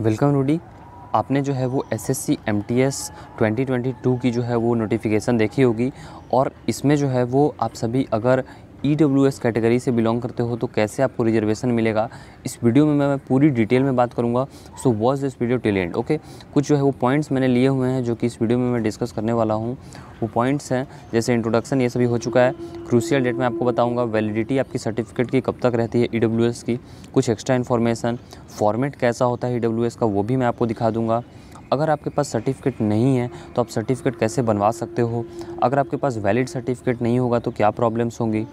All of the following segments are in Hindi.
वेलकम रूडी आपने जो है वो S S C M T S twenty twenty two की जो है वो नोटिफिकेशन देखी होगी और इसमें जो है वो आप सभी अगर ई डब्ल्यू एस कैटेगरी से बिलोंग करते हो तो कैसे आपको रिजर्वेशन मिलेगा इस वीडियो में मैं पूरी डिटेल में बात करूँगा so watch this video till end okay कुछ जो है वो पॉइंट्स मैंने लिए हुए हैं जो कि इस वीडियो में मैं डिस्कस करने वाला हूँ वो पॉइंट्स हैं जैसे इंट्रोडक्शन ये सभी हो चुका है क्रूसियल डेट मैं आपको बताऊँगा वैलिडिटी आपकी सर्टिफिकेट की कब तक रहती है ई डब्ल्यू एस की कुछ एक्स्ट्रा इन्फॉर्मेशन फॉर्मेट कैसा होता है ई डब्ल्यू एस का वो भी मैं आपको दिखा दूँगा अगर आपके पास सर्टिफिकेट नहीं है तो आप सर्टिफिकेट कैसे बनवा सकते हो अगर आपके पास वैलिड सर्टिफिकेट नहीं होगा तो क्या प्रॉब्लम्स होंगी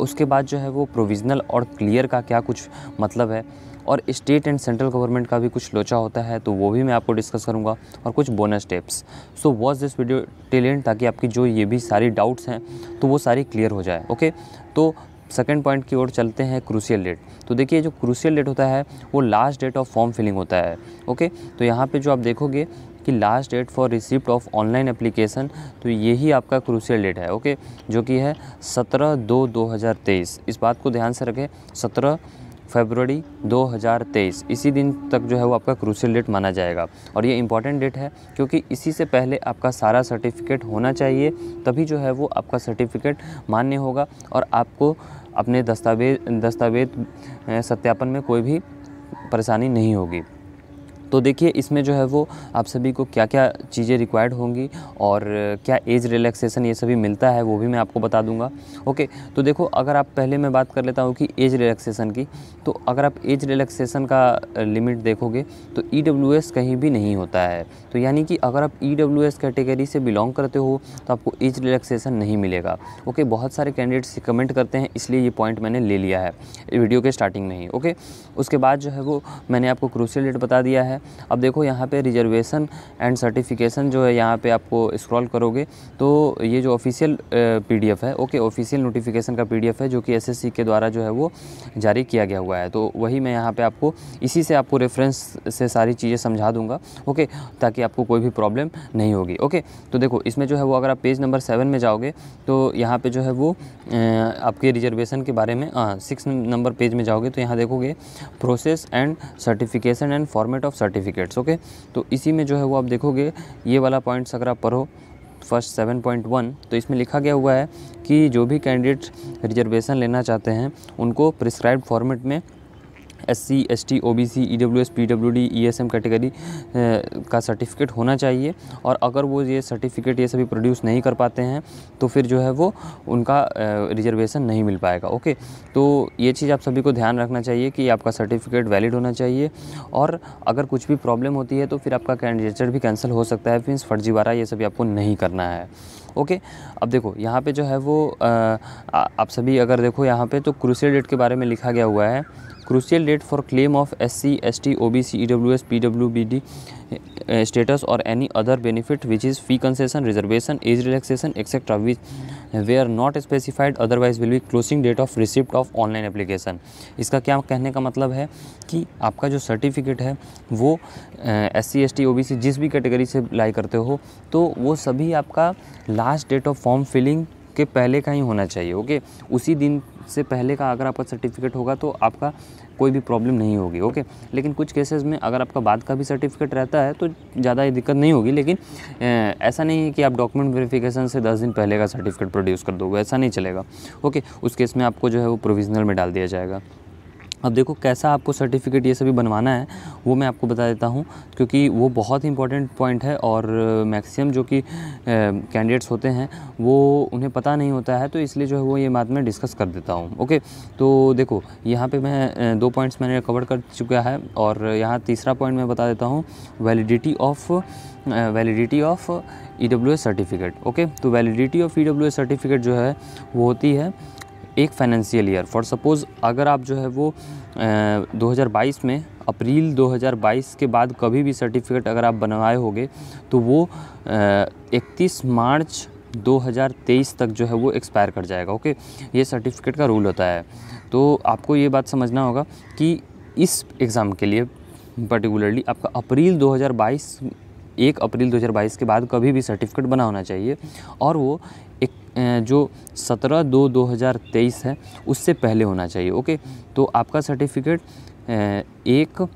उसके बाद जो है वो प्रोविज़नल और क्लियर का क्या कुछ मतलब है और स्टेट एंड सेंट्रल गवर्नमेंट का भी कुछ लोचा होता है तो वो भी मैं आपको डिस्कस करूँगा और कुछ bonus tips so watch this video till end ताकि आपकी जो ये भी सारी डाउट्स हैं तो वो सारी क्लियर हो जाए ओके तो सेकेंड पॉइंट की ओर चलते हैं क्रूसियल डेट तो देखिए जो क्रूसियल डेट होता है वो last date of form filling होता है ओके तो यहाँ पे जो आप देखोगे कि last date for receipt of online application तो यही आपका क्रूशियल डेट है ओके जो कि है सत्रह दो दो हज़ार तेईस इस बात को ध्यान से रखें सत्रह फरवरी 2023 इसी दिन तक जो है वो आपका क्रूसियल डेट माना जाएगा और ये इंपॉर्टेंट डेट है क्योंकि इसी से पहले आपका सारा सर्टिफिकेट होना चाहिए तभी जो है वो आपका सर्टिफिकेट मान्य होगा और आपको अपने दस्तावेज दस्तावेज सत्यापन में कोई भी परेशानी नहीं होगी तो देखिए इसमें जो है वो आप सभी को क्या क्या चीज़ें रिक्वायर्ड होंगी और क्या एज रिलैक्सेशन ये सभी मिलता है वो भी मैं आपको बता दूंगा ओके तो देखो अगर आप पहले मैं बात कर लेता हूँ कि एज रिलैक्सेशन की तो अगर आप एज रिलैक्सेशन का लिमिट देखोगे तो ई e कहीं भी नहीं होता है तो यानी कि अगर आप ई e कैटेगरी से बिलोंग करते हो तो आपको एज रिलैक्सेशन नहीं मिलेगा ओके बहुत सारे कैंडिडेट्स कमेंट करते हैं इसलिए ये पॉइंट मैंने ले लिया है वीडियो के स्टार्टिंग में ही ओके उसके बाद जो है वो मैंने आपको क्रूसियल डेट बता दिया है अब देखो यहाँ पे रिजर्वेशन एंड सर्टिफिकेशन जो है यहाँ पे आपको स्क्रॉल करोगे तो ये जो ऑफिशियल पीडीएफ है ओके ऑफिशियल नोटिफिकेशन का पीडीएफ है जो कि एसएससी के द्वारा जो है वो जारी किया गया हुआ है तो वही मैं यहाँ पर आपको इसी से आपको रेफरेंस से सारी चीज़ें समझा दूँगा ओके ताकि आपको कोई भी प्रॉब्लम नहीं होगी ओके तो देखो इसमें जो है वो अगर आप पेज नंबर सेवन में जाओगे तो यहाँ पर जो है वो आपके रिजर्वेशन के बारे में सिक्स नंबर पेज में जाओगे तो यहाँ देखोगे process and certification and format of certificate certificates okay तो इसी में जो है वो आप देखोगे ये वाला पॉइंट्स अगर आप पढ़ो फर्स्ट सेवन पॉइंट वन तो इसमें लिखा गया हुआ है कि जो भी कैंडिडेट रिजर्वेशन लेना चाहते हैं उनको प्रिस्क्राइब फॉर्मेट में S C S T O B C E W S P W D E S M category का सर्टिफिकेट होना चाहिए और अगर वो ये सर्टिफिकेट ये सभी प्रोड्यूस नहीं कर पाते हैं तो फिर जो है वो उनका रिजर्वेशन नहीं मिल पाएगा ओके तो ये चीज़ आप सभी को ध्यान रखना चाहिए कि आपका सर्टिफिकेट वैलिड होना चाहिए और अगर कुछ भी प्रॉब्लम होती है तो फिर आपका कैंडिडेचर भी कैंसिल हो सकता है मीन्स फर्जीवारा ये सभी आपको नहीं करना है ओके अब देखो यहाँ पे जो है वो आ, आप सभी अगर देखो यहाँ पे तो क्रूसियल डेट के बारे में लिखा गया हुआ है crucial date for claim of S C S T O B C E W S P W B D status और any other benefit which is fee concession reservation age relaxation etcetera which they are not specified otherwise will be closing date of receipt of online application इसका क्या कहने का मतलब है कि आपका जो सर्टिफिकेट है वो S C S T O B C जिस भी कैटेगरी से अप्लाई करते हो तो वो सभी आपका last date of form filling के पहले का ही होना चाहिए ओके उसी दिन से पहले का अगर आपका सर्टिफिकेट होगा तो आपका कोई भी प्रॉब्लम नहीं होगी ओके लेकिन कुछ केसेस में अगर आपका बाद का भी सर्टिफिकेट रहता है तो ज़्यादा दिक्कत नहीं होगी लेकिन ऐसा नहीं है कि आप डॉक्यूमेंट वेरिफिकेशन से दस दिन पहले का सर्टिफिकेट प्रोड्यूस कर दोगे ऐसा नहीं चलेगा ओके उस केस में आपको जो है वो प्रोविजनल में डाल दिया जाएगा अब देखो कैसा आपको सर्टिफिकेट ये सभी बनवाना है वो मैं आपको बता देता हूँ क्योंकि वो बहुत ही इंपॉर्टेंट पॉइंट है और मैक्सिमम जो कि कैंडिडेट्स होते हैं वो उन्हें पता नहीं होता है तो इसलिए जो है वो ये बात मैं डिस्कस कर देता हूँ ओके तो देखो यहाँ पे मैं दो पॉइंट्स मैंने कवर कर चुका है और यहाँ तीसरा पॉइंट मैं बता देता हूँ validity of validity of E certificate okay तो वैलिडिटी ऑफ ई सर्टिफिकेट जो है वो होती है एक फाइनेंशियल ईयर फॉर सपोज़ अगर आप जो है वो दो 2022 में अप्रैल 2022 के बाद कभी भी सर्टिफिकेट अगर आप बनवाए होगे तो वो इकतीस मार्च 2023 तक जो है वो एक्सपायर कर जाएगा ओके ये सर्टिफिकेट का रूल होता है तो आपको ये बात समझना होगा कि इस एग्ज़ाम के लिए पर्टिकुलरली आपका अप्रैल 2022 एक अप्रैल 2022 के बाद कभी भी सर्टिफिकेट बना होना चाहिए और वो एक जो 17 दो 2023 है उससे पहले होना चाहिए ओके तो आपका सर्टिफिकेट एक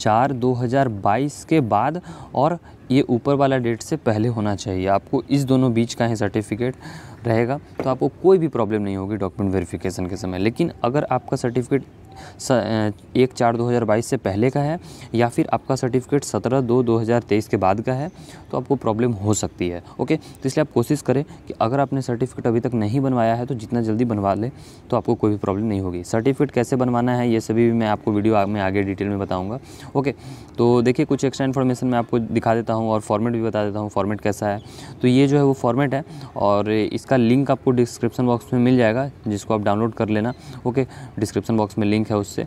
चार 2022 के बाद और ये ऊपर वाला डेट से पहले होना चाहिए आपको इस दोनों बीच का ही सर्टिफिकेट रहेगा तो आपको कोई भी प्रॉब्लम नहीं होगी डॉक्यूमेंट वेरिफिकेशन के समय लेकिन अगर आपका सर्टिफिकेट एक चार दो हज़ार बाईस से पहले का है या फिर आपका सर्टिफिकेट सत्रह दो दो हज़ार तेईस के बाद का है तो आपको प्रॉब्लम हो सकती है ओके तो इसलिए आप कोशिश करें कि अगर आपने सर्टिफिकेट अभी तक नहीं बनवाया है तो जितना जल्दी बनवा लें तो आपको कोई भी प्रॉब्लम नहीं होगी सर्टिफिकेट कैसे बनवाना है ये सभी भी मैं आपको वीडियो में आगे डिटेल में बताऊँगा ओके तो देखिए कुछ एक्स्ट्रा इन्फॉर्मेशन मैं आपको दिखा देता हूँ और फॉर्मेट भी बता देता हूँ फॉर्मेट कैसा है तो ये जो है वो फॉर्मेट है और इसका लिंक आपको डिस्क्रिप्शन बॉक्स में मिल जाएगा जिसको आप डाउनलोड कर लेना ओके डिस्क्रिप्शन बॉक्स में लिंक लिंक है उससे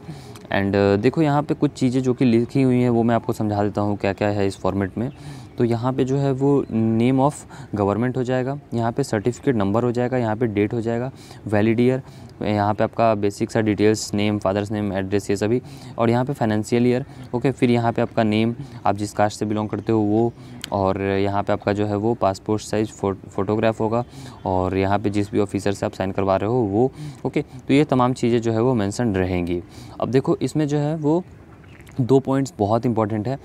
एंड uh, देखो यहाँ पे कुछ चीज़ें जो कि लिखी हुई हैं वो मैं आपको समझा देता हूँ क्या क्या है इस फॉर्मेट में तो यहाँ पे जो है वो नेम ऑफ़ गवर्नमेंट हो जाएगा यहाँ पे सर्टिफिकेट नंबर हो जाएगा यहाँ पे डेट हो जाएगा वैलिड ईयर यहाँ पे आपका बेसिक सा details name father's name address ये सभी और यहाँ पे फाइनेंशियल ईयर ओके फिर यहाँ पे आपका नेम आप जिस कास्ट से बिलोंग करते हो वो और यहाँ पे आपका जो है वो पासपोर्ट साइज़ फो, फ़ोटोग्राफ होगा और यहाँ पे जिस भी ऑफिसर से आप साइन करवा रहे हो वो ओके तो ये तमाम चीज़ें जो है वो मैंसन रहेंगी अब देखो इसमें जो है वो दो पॉइंट्स बहुत इंपॉर्टेंट है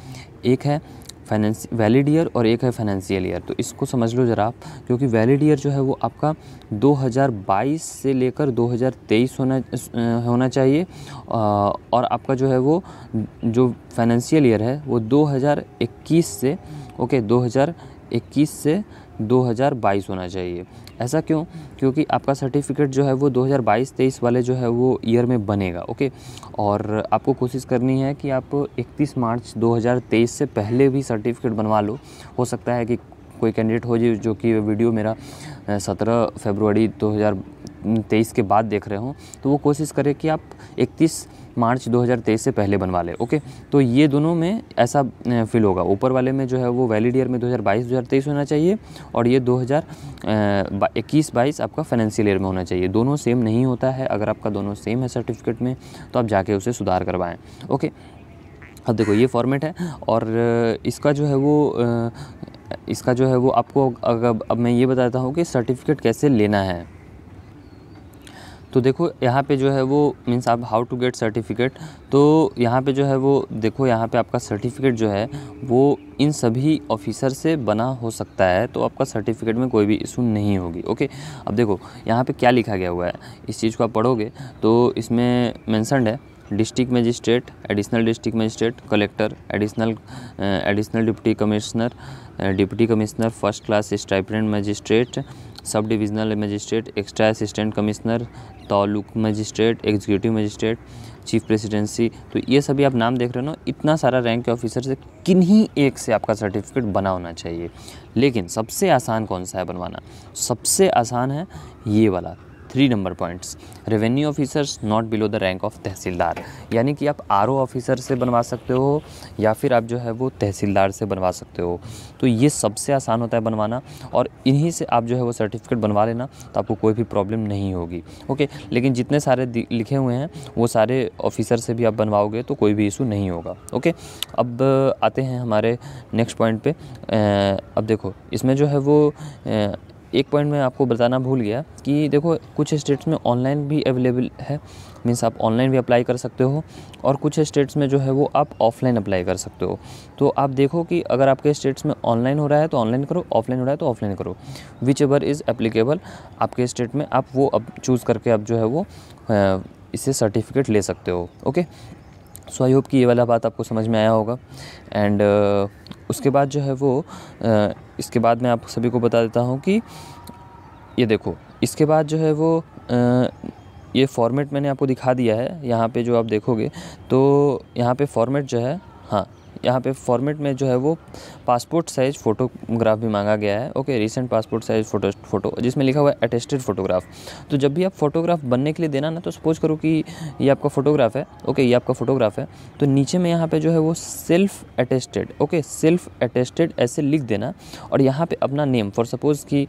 एक है फाइनेंस वैलिड ईयर और एक है फाइनेंशियल ईयर तो इसको समझ लो ज़रा आप क्योंकि वैलिड ईयर जो है वो आपका 2022 से लेकर 2023 होना होना चाहिए और आपका जो है वो जो फाइनेंशियल ईयर है वो 2021 से ओके 2021 से 2022 होना चाहिए ऐसा क्यों क्योंकि आपका सर्टिफिकेट जो है वो 2022-23 वाले जो है वो ईयर में बनेगा ओके और आपको कोशिश करनी है कि आप 31 मार्च 2023 से पहले भी सर्टिफिकेट बनवा लो हो सकता है कि कोई कैंडिडेट हो जो कि वीडियो मेरा 17 फरवरी 2023 के बाद देख रहे हों तो वो कोशिश करें कि आप इकतीस मार्च 2023 से पहले बनवा लें ओके तो ये दोनों में ऐसा फिल होगा ऊपर वाले में जो है वो वैलिड ईयर में 2022 2023 होना चाहिए और ये 2021 22 आपका फाइनेंशियल ईयर में होना चाहिए दोनों सेम नहीं होता है अगर आपका दोनों सेम है सर्टिफिकेट में तो आप जाके उसे सुधार करवाएँ ओके अब देखो ये फॉर्मेट है और इसका जो है वो इसका जो है वो आपको अगर अब मैं ये बताता हूँ कि सर्टिफिकेट कैसे लेना है तो देखो यहाँ पे जो है वो मीन्स आप हाउ टू गेट सर्टिफिकेट तो यहाँ पे जो है वो देखो यहाँ पे आपका सर्टिफिकेट जो है वो इन सभी ऑफिसर से बना हो सकता है तो आपका सर्टिफिकेट में कोई भी इशू नहीं होगी ओके अब देखो यहाँ पे क्या लिखा गया हुआ है इस चीज़ को आप पढ़ोगे तो इसमें मैंसनड है district magistrate additional district magistrate collector additional additional deputy commissioner deputy commissioner first class stipendiary magistrate sub divisional magistrate extra assistant commissioner taluka magistrate executive magistrate chief presidency तो ये सभी आप नाम देख रहे हो ना इतना सारा रैंक के ऑफिसर से किन्हीं एक से आपका सर्टिफिकेट बना होना चाहिए लेकिन सबसे आसान कौन सा है बनवाना सबसे आसान है ये वाला three number points revenue officers not below the rank of tehsildar यानी कि आप आर ऑफिसर से बनवा सकते हो या फिर आप जो है वो तहसीलदार से बनवा सकते हो तो ये सबसे आसान होता है बनवाना और इन्हीं से आप जो है वो सर्टिफिकेट बनवा लेना तो आपको कोई भी प्रॉब्लम नहीं होगी ओके लेकिन जितने सारे लिखे हुए हैं वो सारे ऑफिसर से भी आप बनवाओगे तो कोई भी इशू नहीं होगा ओके अब आते हैं हमारे नेक्स्ट पॉइंट पर अब देखो इसमें जो है वो एक पॉइंट मैं आपको बताना भूल गया कि देखो कुछ स्टेट्स में ऑनलाइन भी अवेलेबल है मीन्स आप ऑनलाइन भी अप्लाई कर सकते हो और कुछ स्टेट्स में जो है वो आप ऑफलाइन अप्लाई कर सकते हो तो आप देखो कि अगर आपके स्टेट्स में ऑनलाइन हो रहा है तो ऑनलाइन करो ऑफलाइन हो रहा है तो ऑफलाइन करो विच एवर इज़ एप्लीकेबल आपके स्टेट में आप वो अब चूज़ करके आप जो है वो इससे सर्टिफिकेट ले सकते हो ओके सो आई होप कि ये वाला बात आपको समझ में आया होगा एंड उसके बाद जो है वो इसके बाद मैं आप सभी को बता देता हूँ कि ये देखो इसके बाद जो है वो ये फॉर्मेट मैंने आपको दिखा दिया है यहाँ पे जो आप देखोगे तो यहाँ पे फॉर्मेट जो है हाँ यहाँ पे फॉर्मेट में जो है वो पासपोर्ट साइज़ फ़ोटोग्राफ भी मांगा गया है okay recent passport size photo photo जिसमें लिखा हुआ है अटेस्टेड फ़ोटोग्राफ तो जब भी आप फोटोग्राफ बनने के लिए देना ना तो सपोज करो कि ये आपका फ़ोटोग्राफ है ओके ये आपका फ़ोटोग्राफ है तो नीचे में यहाँ पर जो है वो self attested okay self attested ऐसे लिख देना और यहाँ पर अपना नेम फॉर सपोज़ कि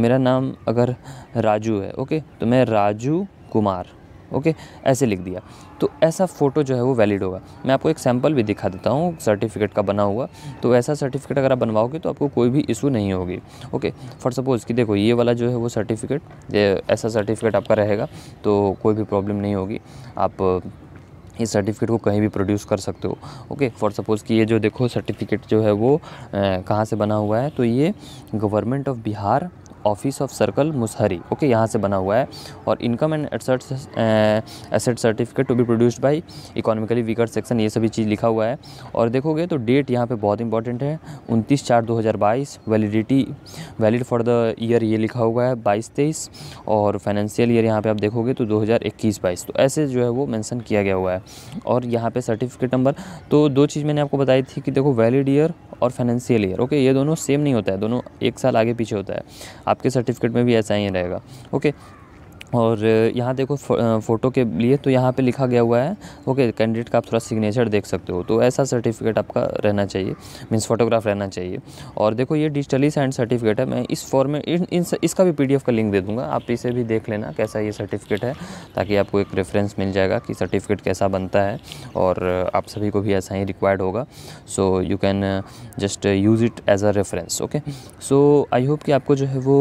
मेरा नाम अगर राजू है ओके तो मैं राजू कुमार ओके ऐसे लिख दिया तो ऐसा फ़ोटो जो है वो वैलिड होगा मैं आपको एक सैम्पल भी दिखा देता हूँ सर्टिफिकेट का बना हुआ तो ऐसा सर्टिफिकेट अगर आप बनवाओगे तो आपको कोई भी इशू नहीं होगी ओके फॉर सपोज़ कि देखो ये वाला जो है वो सर्टिफिकेट ऐसा सर्टिफिकेट आपका रहेगा तो कोई भी प्रॉब्लम नहीं होगी आप इस सर्टिफिकेट को कहीं भी प्रोड्यूस कर सकते हो ओके फॉर सपोज़ कि ये जो देखो सर्टिफिकेट जो है वो कहाँ से बना हुआ है तो ये government of Bihar office of circle Mushahari okay यहाँ से बना हुआ है और income and asset asset certificate to be produced by economically weaker section ये सभी चीज़ लिखा हुआ है और देखोगे तो डेट यहाँ पे बहुत इंपॉर्टेंट है उनतीस चार दो हज़ार बाईस validity valid for the year ये लिखा हुआ है बाईस तेईस और फाइनेंशियल ईयर यहाँ पे आप देखोगे तो दो हज़ार इक्कीस बाईस तो ऐसे जो है वो मैंसन किया गया हुआ है और यहाँ पर सर्टिफिकेट नंबर तो दो चीज़ मैंने आपको बताई थी कि देखो वैलिड ईयर और फाइनेंशियल ईयर ओके ये दोनों सेम नहीं होता है दोनों एक साल आगे पीछे होता है आप आपके सर्टिफिकेट में भी ऐसा ही रहेगा ओके और यहाँ देखो फ़ोटो के लिए तो यहाँ पे लिखा गया हुआ है ओके कैंडिडेट का आप थोड़ा सिग्नेचर देख सकते हो तो ऐसा सर्टिफिकेट आपका रहना चाहिए मीन्स फोटोग्राफ रहना चाहिए और देखो ये डिजिटली साइंड सर्टिफिकेट है मैं इस फॉर्म में इन, इन इसका भी पीडीएफ का लिंक दे दूँगा आप इसे भी देख लेना कैसा ये सर्टिफिकेट है ताकि आपको एक रेफरेंस मिल जाएगा कि सर्टिफिकेट कैसा बनता है और आप सभी को भी ऐसा ही रिक्वायर्ड होगा so you can just use it as a reference okay so I hope कि आपको जो है वो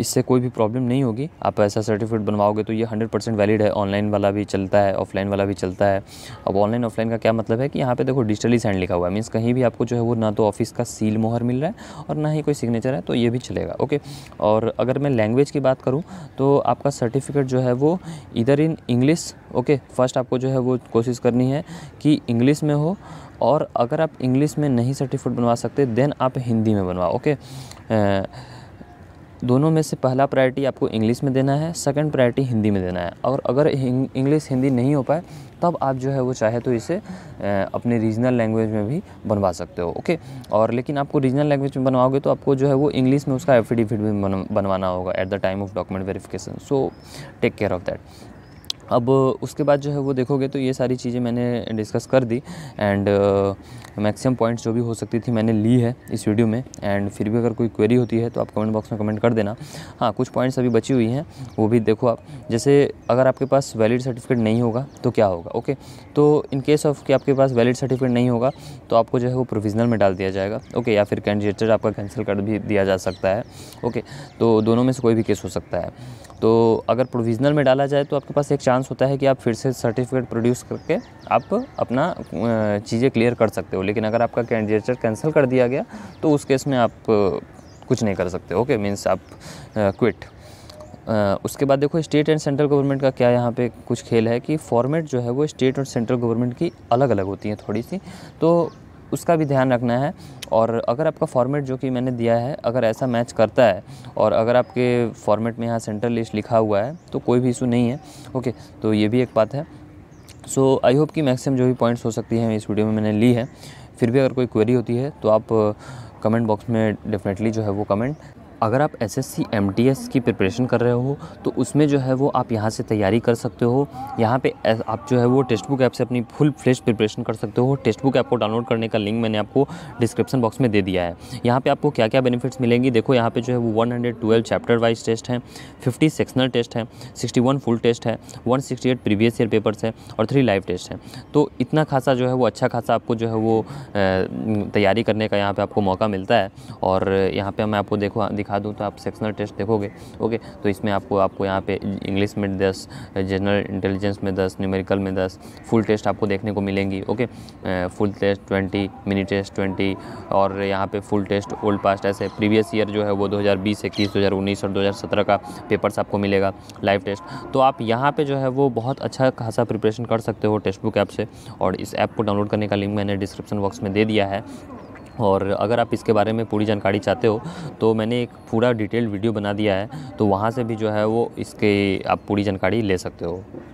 इससे कोई भी प्रॉब्लम नहीं होगी आप ऐसा सर्टिफिकेट बनवाओगे तो ये 100 परसेंट वैलिड है ऑनलाइन वाला भी चलता है ऑफलाइन वाला भी चलता है अब ऑनलाइन ऑफलाइन का क्या मतलब है कि यहाँ पे देखो डिजिटली सैंड लिखा हुआ है मीन्स कहीं भी आपको जो है वो ना तो ऑफिस का सील मोहर मिल रहा है और ना ही कोई सिग्नेचर है तो ये भी चलेगा ओके और अगर मैं लैंग्वेज की बात करूँ तो आपका सर्टिफिकेट जो है वो इधर इन इंग्लिश ओके फर्स्ट आपको जो है वो कोशिश करनी है कि इंग्लिश में हो और अगर आप इंग्लिश में नहीं सर्टिफिकेट बनवा सकते देन आप हिंदी में बनवाओ ओके दोनों में से पहला प्रायोरिटी आपको इंग्लिश में देना है सेकंड प्रायोरिटी हिंदी में देना है और अगर इंग्लिश हिंदी नहीं हो पाए तब आप जो है वो चाहे तो इसे अपने रीजनल लैंग्वेज में भी बनवा सकते हो ओके और लेकिन आपको रीजनल लैंग्वेज में बनवाओगे तो आपको जो है वो इंग्लिश में उसका एफिडेविट भी बनवाना होगा at the time of document verification so take care of that अब उसके बाद जो है वो देखोगे तो ये सारी चीज़ें मैंने डिस्कस कर दी एंड मैक्सिमम पॉइंट्स जो भी हो सकती थी मैंने ली है इस वीडियो में एंड फिर भी अगर कोई क्वेरी होती है तो आप कमेंट बॉक्स में कमेंट कर देना हाँ कुछ पॉइंट्स अभी बची हुई हैं वो भी देखो आप जैसे अगर आपके पास वैलिड सर्टिफिकेट नहीं होगा तो क्या होगा ओके तो इन केस ऑफ कि आपके पास वैलिड सर्टिफिकेट नहीं होगा तो आपको जो है वो प्रोविजनल में डाल दिया जाएगा ओके या फिर कैंडिडेटर आपका कैंसिल कर भी दिया जा सकता है ओके तो दोनों में से कोई भी केस हो सकता है तो अगर प्रोविजनल में डाला जाए तो आपके पास एक चांस चांस होता है कि आप फिर से सर्टिफिकेट प्रोड्यूस करके आप अपना चीज़ें क्लियर कर सकते हो लेकिन अगर आपका कैंडिडेचर कैंसिल कर दिया गया तो उस केस में आप कुछ नहीं कर सकते ओके मीन्स आप क्विट उसके बाद देखो स्टेट एंड सेंट्रल गवर्नमेंट का क्या यहाँ पे कुछ खेल है कि फॉर्मेट जो है वो स्टेट और सेंट्रल गवर्नमेंट की अलग अलग होती है थोड़ी सी तो उसका भी ध्यान रखना है और अगर आपका फॉर्मेट जो कि मैंने दिया है अगर ऐसा मैच करता है और अगर आपके फॉर्मेट में यहाँ सेंट्रल लिस्ट लिखा हुआ है तो कोई भी इशू नहीं है ओके तो ये भी एक बात है सो आई होप कि मैक्सिमम जो भी पॉइंट्स हो सकती हैं इस वीडियो में मैंने ली है फिर भी अगर कोई क्वेरी होती है तो आप कमेंट बॉक्स में डेफिनेटली जो है वो कमेंट अगर आप S S C M T S की प्रिपरेशन कर रहे हो तो उसमें जो है वो आप यहाँ से तैयारी कर सकते हो यहाँ पे आप जो है वो टेक्स्ट बुक ऐप से अपनी फुल फ्लेश प्रिपरेशन कर सकते हो टेक्स्ट बुक ऐप को डाउनलोड करने का लिंक मैंने आपको डिस्क्रिप्शन बॉक्स में दे दिया है यहाँ पे आपको क्या क्या बेनिफिट्स मिलेंगी देखो यहाँ पर जो है वो one hundred twelve chapter wise test हैं फिफ्टी सेक्शनल टेस्ट हैं सिक्सटी वन फुल टेस्ट है one sixty eight previous year papers है और थ्री लाइव टेस्ट हैं तो इतना खासा जो है वो अच्छा खासा आपको जो है वो तैयारी करने का यहाँ पर आपको मौका मिलता है और यहाँ पर मैं आपको देखो दिखा दिखा दूँ तो आप सेक्शनल टेस्ट देखोगे ओके तो इसमें आपको आपको यहाँ पे इंग्लिश में दस जनरल इंटेलिजेंस में दस न्यूमेरिकल में दस फुल टेस्ट आपको देखने को मिलेंगी okay full test twenty mini test twenty और यहाँ पे फुल टेस्ट ओल्ड पास्ट ऐसे प्रीवियस ईयर जो है वो 2020 इक्कीस 2019 और दो का पेपर्स आपको मिलेगा लाइव टेस्ट तो आप यहाँ पर जो है वो बहुत अच्छा खासा प्रिपरेशन कर सकते हो टेक्स्ट बुक ऐप से और इस ऐप को डाउनलोड करने का लिंक मैंने डिस्क्रिप्शन बॉक्स में दे दिया है और अगर आप इसके बारे में पूरी जानकारी चाहते हो तो मैंने एक पूरा डिटेल वीडियो बना दिया है तो वहाँ से भी जो है वो इसके आप पूरी जानकारी ले सकते हो